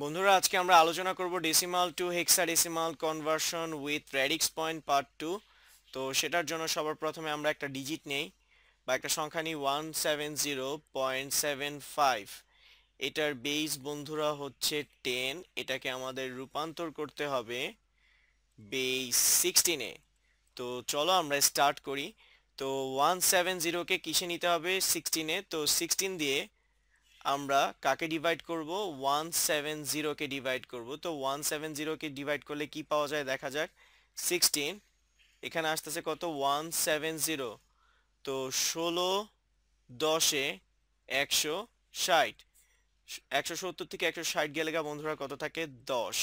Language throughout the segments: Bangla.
বন্ধুরা আজকে আমরা আলোচনা করব decimal to hexadecimal conversion with radix point part two তো সেটার জন্য সবার প্রথমে আমরা একটা ডিজিট নেই বা একটা সংখ্যা নিই one seven zero point seven five এটার বেস বন্ধুরা হচ্ছে টেন এটাকে আমাদের রূপান্তর করতে হবে বেস সিক্সটিনে তো চলো আমরা স্টার্ট করি তো ওয়ান সেভেন জিরোকে কিসে নিতে হবে সিক্সটিনে তো সিক্সটিন দিয়ে আমরা কাকে ডিভাইড করব ওয়ান সেভেন জিরোকে ডিভাইড করব তো ওয়ান সেভেন জিরোকে ডিভাইড করলে কি পাওয়া যায় দেখা যাক সিক্সটিন এখানে আসতেছে কত ওয়ান সেভেন জিরো তো ষোলো দশে একশো ষাট একশো সত্তর থেকে একশো ষাট গেলে বন্ধুরা কত থাকে দশ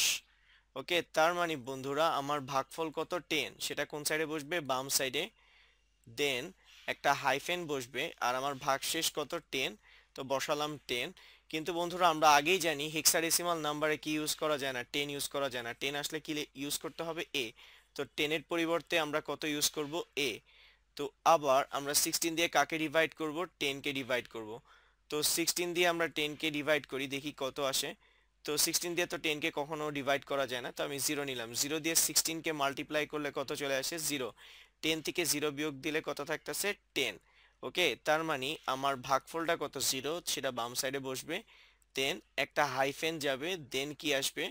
ওকে তার মানে বন্ধুরা আমার ভাগফল কত টেন সেটা কোন সাইডে বসবে বাম সাইডে দেন একটা হাইফেন বসবে আর আমার ভাগ শেষ কত টেন তো বসালাম টেন কিন্তু বন্ধুরা আমরা আগেই জানি হেক্সারেসিমাল নাম্বারে কি ইউজ করা যায় না টেন ইউজ করা যায় না টেন আসলে কি ইউজ করতে হবে এ তো টেনের পরিবর্তে আমরা কত ইউজ করব এ তো আবার আমরা সিক্সটিন দিয়ে কাকে ডিভাইড করব টেনকে ডিভাইড করব তো সিক্সটিন দিয়ে আমরা টেনকে ডিভাইড করি দেখি কত আসে তো সিক্সটিন দিয়ে তো টেনকে কখনো ডিভাইড করা যায় না তো আমি জিরো নিলাম জিরো দিয়ে সিক্সটিনকে মাল্টিপ্লাই করলে কত চলে আসে জিরো টেন থেকে জিরো বিয়োগ দিলে কত থাকতেছে টেন ওকে তার মানে আমার ভাগফলটা কত জিরো সেটা বাম সাইডে বসবে দেন একটা হাইফেন যাবে দেন কি আসবে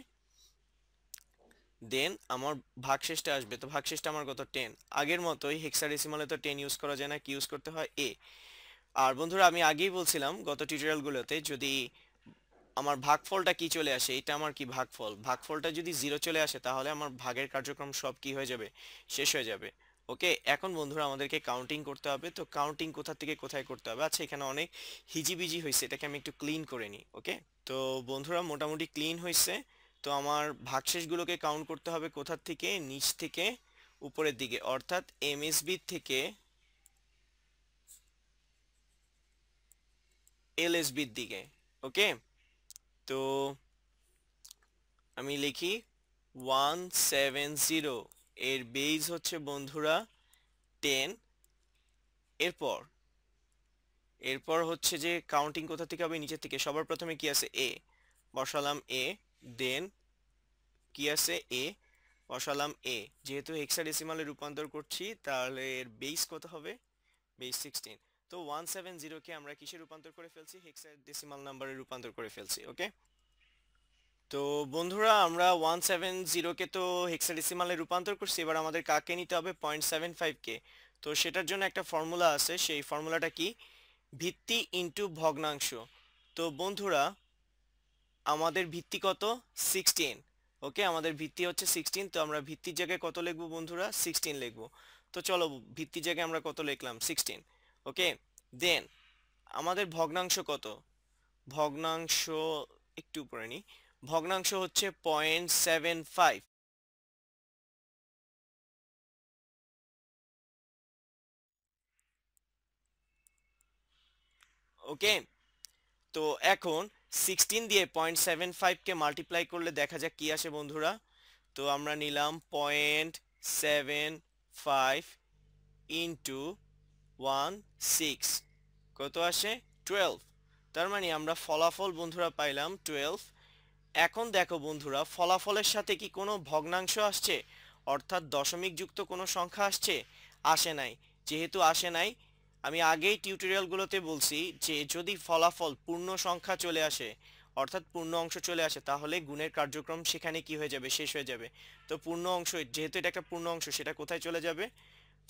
দেন আমার ভাগশেষটা আসবে তো ভাগশেষটা আমার কত টেন আগের মতোই হেক্সাডেসিমালে তো টেন ইউজ করা যায় না কি ইউজ করতে হয় এ আর বন্ধুরা আমি আগেই বলছিলাম গত টিউটোরিয়ালগুলোতে যদি আমার ভাগফলটা কি চলে আসে এটা আমার কি ভাগফল ভাগফলটা যদি জিরো চলে আসে তাহলে আমার ভাগের কার্যক্রম সব কি হয়ে যাবে শেষ হয়ে যাবে ওকে এখন বন্ধুরা আমাদেরকে কাউন্টিং করতে হবে তো কাউন্টিং কোথা থেকে কোথায় করতে হবে আচ্ছা এখানে অনেক হিজিবিজি হয়েছে এটাকে আমি একটু ক্লিন করে নিই ওকে তো বন্ধুরা মোটামুটি ক্লিন হয়েছে তো আমার ভাগশেষগুলোকে কাউন্ট করতে হবে কোথার থেকে নিচ থেকে উপরের দিকে অর্থাৎ এমএসবি থেকে এলএসবির দিকে ওকে তো আমি লিখি ওয়ান সেভেন জিরো এর বেজ হচ্ছে বন্ধুরা টেন এরপর এরপর হচ্ছে যে কাউন্টিং কোথা থেকে হবে নিচের থেকে সবার প্রথমে কি আছে এ বসালাম এ দেন কি আছে এ বসালাম এ যেহেতু হেক্সাডেসিমালে রূপান্তর করছি তাহলে এর বেস কত হবে বেস সিক্সটিন তো ওয়ান সেভেন জিরোকে আমরা কিসে রূপান্তর করে ফেলছি হেক্সাডেসিমাল নাম্বারে রূপান্তর করে ফেলছি ওকে তো বন্ধুরা আমরা ওয়ান সেভেন জিরোকে তো হেক্সাডেসিমালে রূপান্তর করছি এবার আমাদের কাকে নিতে হবে পয়েন্ট সেভেন ফাইভকে তো সেটার জন্য একটা ফর্মুলা আছে সেই ফর্মুলাটা কি ভিত্তি ইন্টু ভগ্নাংশ তো বন্ধুরা আমাদের ভিত্তি কত সিক্সটিন ওকে আমাদের ভিত্তি হচ্ছে সিক্সটিন তো আমরা ভিত্তির জায়গায় কত লিখবো বন্ধুরা সিক্সটিন লিখবো তো চলো ভিত্তির জায়গায় আমরা কত লিখলাম সিক্সটিন ওকে দেন আমাদের ভগ্নাংশ কত ভগ্নাংশ একটু উপরে নিই ভগ্নাংশ হচ্ছে পয়েন্ট সেভেন ফাইভ ওকে তো এখন সিক্সটিন দিয়ে পয়েন্ট সেভেন ফাইভকে মাল্টিপ্লাই করলে দেখা যাক কি আসে বন্ধুরা তো আমরা নিলাম point seven five into one six কত আসে টুয়েলভ তার মানে আমরা ফলাফল বন্ধুরা পাইলাম টুয়েলভ এখন দেখো বন্ধুরা ফলাফলের সাথে কি কোনো ভগ্নাংশ আসছে অর্থাৎ দশমিক যুক্ত কোনো সংখ্যা আসছে আসে নাই যেহেতু আসে নাই আমি আগেই টিউটোরিয়ালগুলোতে বলছি যে যদি ফলাফল পূর্ণ সংখ্যা চলে আসে অর্থাৎ পূর্ণ অংশ চলে আসে তাহলে গুণের কার্যক্রম সেখানে কি হয়ে যাবে শেষ হয়ে যাবে তো পূর্ণ অংশ যেহেতু এটা একটা পূর্ণ অংশ সেটা কোথায় চলে যাবে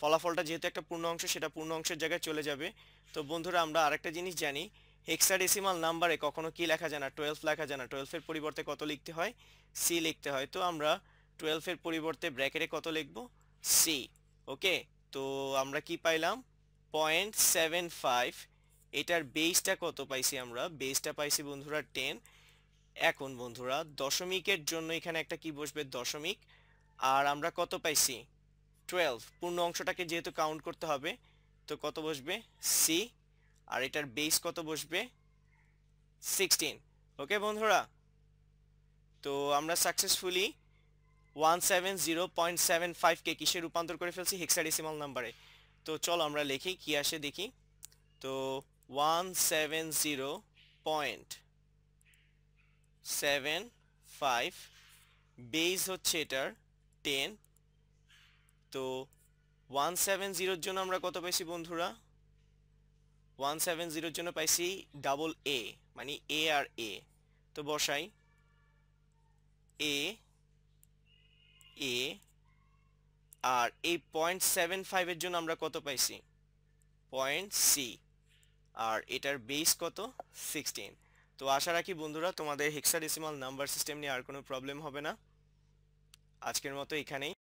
ফলাফলটা যেহেতু একটা পূর্ণ অংশ সেটা পূর্ণ অংশের জায়গায় চলে যাবে তো বন্ধুরা আমরা আরেকটা জিনিস জানি হেক্সাডেসিমাল নাম্বারে কখনো কি লেখা যায় না টুয়েলভ লেখা যায় না টুয়েলভের পরিবর্তে কত লিখতে হয় সি লিখতে হয় তো আমরা টুয়েলভের পরিবর্তে ব্র্যাকেটে কত লিখব সি ওকে তো আমরা কি পাইলাম পয়েন্ট সেভেন ফাইভ এটার বেসটা কত পাইছি আমরা বেসটা পাইছি বন্ধুরা টেন এখন বন্ধুরা দশমিকের জন্য এখানে একটা কি বসবে দশমিক আর আমরা কত পাইছি টুয়েলভ পূর্ণ অংশটাকে যেহেতু কাউন্ট করতে হবে তো কত বসবে সি আর এটার বেস কত বসবে সিক্সটিন ওকে বন্ধুরা তো আমরা successfully one seven zero point seven ফাইভকে কিসে রূপান্তর করে ফেলছি হেক্সাডেসিমাল নাম্বারে তো চল আমরা লিখি কি আসে দেখি তো one seven zero point seven five base হচ্ছে এটার টেন তো ওয়ান সেভেন জিরোর জন্য আমরা কত পেয়েছি বন্ধুরা ওয়ান সেভেন জিরোর জন্য পাইছি ডাবল এ মানে এ আর এ তো বসাই এ এ আর এই পয়েন্ট সেভেন ফাইভের জন্য আমরা কত পাইছি পয়েন্ট সি আর এটার বেস কত সিক্সটিন তো আশা রাখি বন্ধুরা তোমাদের হেক্সাডেসিমাল নাম্বার সিস্টেম নিয়ে আর কোনো প্রবলেম হবে না আজকের মতো এখানেই